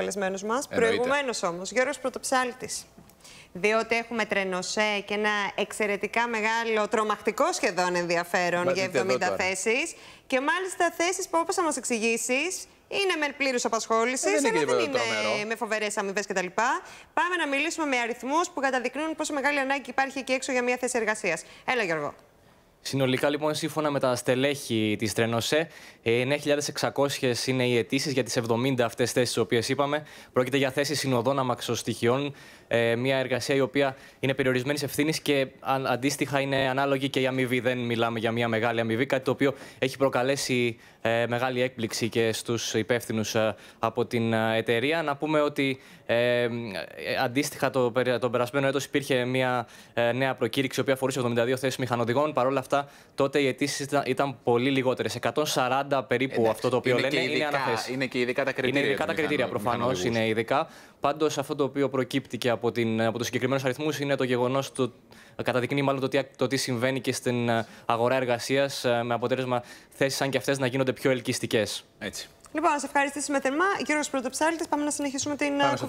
καλεσμένους μας. Προηγουμένως όμως, Γιώργος Πρωτοψάλτης. Διότι έχουμε τρενοσέ και ένα εξαιρετικά μεγάλο, τρομακτικό σχεδόν ενδιαφέρον για 70 θέσεις. Και μάλιστα θέσεις που όπως θα μας εξηγήσεις. Είναι με πλήρους απασχόλησης, ε, αλλά δεν είναι, είναι με φοβερές αμοιβές κτλ. Πάμε να μιλήσουμε με αριθμούς που καταδεικνύουν πόσο μεγάλη ανάγκη υπάρχει εκεί έξω για μια θέση εργασίας. Έλα, Γιώργο. Συνολικά λοιπόν, σύμφωνα με τα στελέχη της Τρενοσέ, 9.600 ε, είναι οι αιτήσεις για τις 70 αυτές θέσεις, τις οποίες είπαμε. Πρόκειται για θέσεις συνοδών αμαξοστοιχειών, ε, μια εργασία η οποία είναι περιορισμένης ευθύνης και αντίστοιχα είναι ανάλογη και η αμοιβή. Δεν μιλάμε για μια μεγάλη αμοιβή, κάτι το οποίο έχει προκαλέσει ε, μεγάλη έκπληξη και στους υπεύθυνους από την εταιρεία. Να πούμε ότι αντίστοιχα το, τον περασμένο έτος υπήρχε μια νέα προκήρυξη, η οποία αφορούσε 72 θέσεις μηχανοδηγών. Παρ' αυτά, τότε οι αιτήσεις ήταν, πολύ λιγότερες. 140 περίπου αυτό το οποίο είναι λένε. Και ειδικά, είναι, είναι και ειδικά τα κριτήρια. Είναι ειδικά τα δηλαδή, κριτήρια προφανώς. Είναι ειδικά. Πάντως, αυτό το οποίο προκύπτει και από, από τους συγκεκριμένους αριθμούς είναι το γεγονός του. Καταδεικνύει μάλλον το τι, το τι συμβαίνει και στην ε, αγορά εργασίας ε, με αποτέλεσμα θέσεις σαν και αυτές να γίνονται πιο ελκυστικές. Έτσι. Λοιπόν, να σε ευχαριστήσουμε θερμά. Κύριος Πρωτοψάλτης, πάμε να συνεχίσουμε την